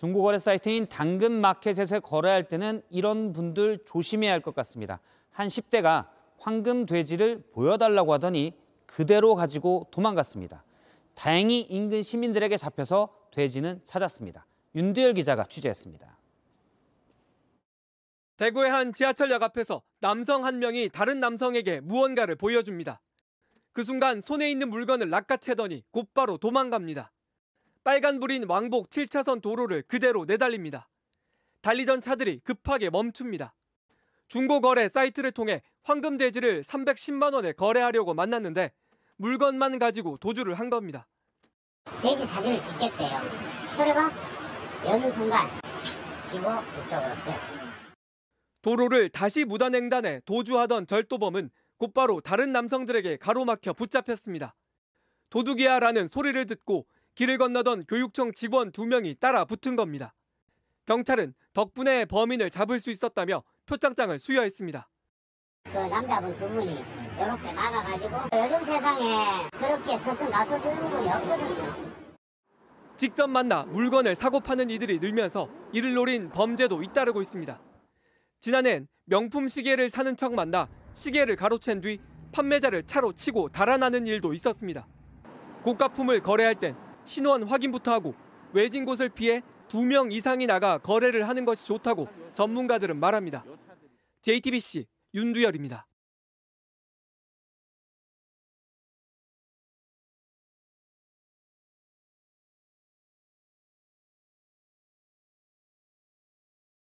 중고거래 사이트인 당근마켓에서 거래할 때는 이런 분들 조심해야 할 것 같습니다. 한 10대가 황금 돼지를 보여달라고 하더니 그대로 가지고 도망갔습니다. 다행히 인근 시민들에게 잡혀서 돼지는 찾았습니다. 윤두열 기자가 취재했습니다. 대구의 한 지하철역 앞에서 남성 한 명이 다른 남성에게 무언가를 보여줍니다. 그 순간 손에 있는 물건을 낚아채더니 곧바로 도망갑니다. 빨간불인 왕복 7차선 도로를 그대로 내달립니다. 달리던 차들이 급하게 멈춥니다. 중고거래 사이트를 통해 황금돼지를 310만 원에 거래하려고 만났는데 물건만 가지고 도주를 한 겁니다. 돼지 사진을 찍겠대요. 그래가 여는 순간 지고 이쪽으로 뛰었죠. 도로를 다시 무단횡단해 도주하던 절도범은 곧바로 다른 남성들에게 가로막혀 붙잡혔습니다. 도둑이야라는 소리를 듣고 길을 건너던 교육청 직원 두명이 따라 붙은 겁니다. 경찰은 덕분에 범인을 잡을 수 있었다며 표창장을 수여했습니다. 그 남자분 두 분이 이렇게 나가가지고 그 요즘 세상에 그렇게 서툰 나서주는 분이 없거든요. 직접 만나 물건을 사고 파는 이들이 늘면서 이를 노린 범죄도 잇따르고 있습니다. 지난해엔 명품 시계를 사는 척 만나 시계를 가로챈 뒤 판매자를 차로 치고 달아나는 일도 있었습니다. 고가품을 거래할 땐 신원 확인부터 하고 외진 곳을 피해 2명 이상이 나가 거래를 하는 것이 좋다고 전문가들은 말합니다. JTBC 윤두열입니다.